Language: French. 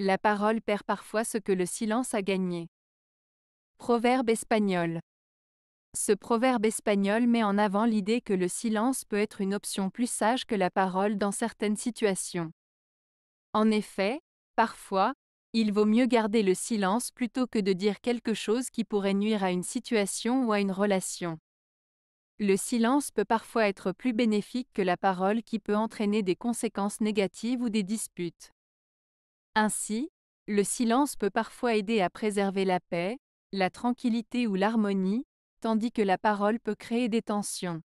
La parole perd parfois ce que le silence a gagné. Proverbe espagnol. Ce proverbe espagnol met en avant l'idée que le silence peut être une option plus sage que la parole dans certaines situations. En effet, parfois, il vaut mieux garder le silence plutôt que de dire quelque chose qui pourrait nuire à une situation ou à une relation. Le silence peut parfois être plus bénéfique que la parole qui peut entraîner des conséquences négatives ou des disputes. Ainsi, le silence peut parfois aider à préserver la paix, la tranquillité ou l'harmonie, tandis que la parole peut créer des tensions.